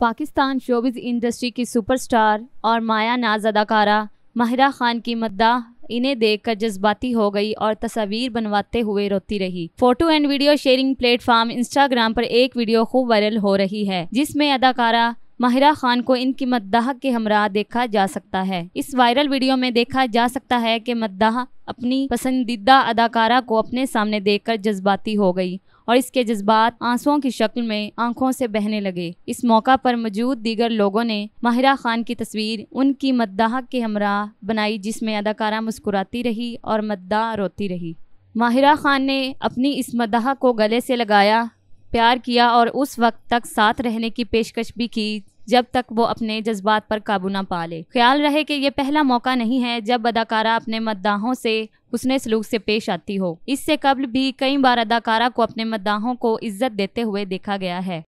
Pakistan showbiz industry की superstar और माया नाज अदाकारा माहिरा खान की मद्दा इन्हें देखकर जज्बाती हो गई और तस्वीर बनवाते हुए रोती रही photo and video sharing platform Instagram पर एक वीडियो खूब वायरल हो रही है जिसमें अदाकारा माहिरा खान को इनकी मद्दाह के हमरा देखा जा सकता है इस वायरल वीडियो में देखा जा सकता है कि मद्दाह अपनी पसंदीदा अदाकारा को अपने सामने देखकर जज्बाती हो गई और इसके जज्बात आंसुओं की शक्ल में आंखों से बहने लगे इस मौका पर मौजूद दीगर लोगों ने माहिरा खान की तस्वीर उनकी मद्दाह के हमरा बनाई जिसमें अदाकारा मुस्कुराती रही और मद्दाह रोती रही माहिरा खान ने अपनी इस मद्दाह को गले से लगाया प्यार किया और उस वक्त तक साथ रहने की पेशकश भी की जब तक वो अपने जज्बात पर काबू ना पा ले ख्याल रहे कि ये पहला मौका नहीं है जब अदाकारा अपने मद्दाहों से उसने सलूक से पेश आती हो इससे कबल भी कई बार अदाकारा को अपने मद्दाहों को इज्जत देते हुए देखा गया है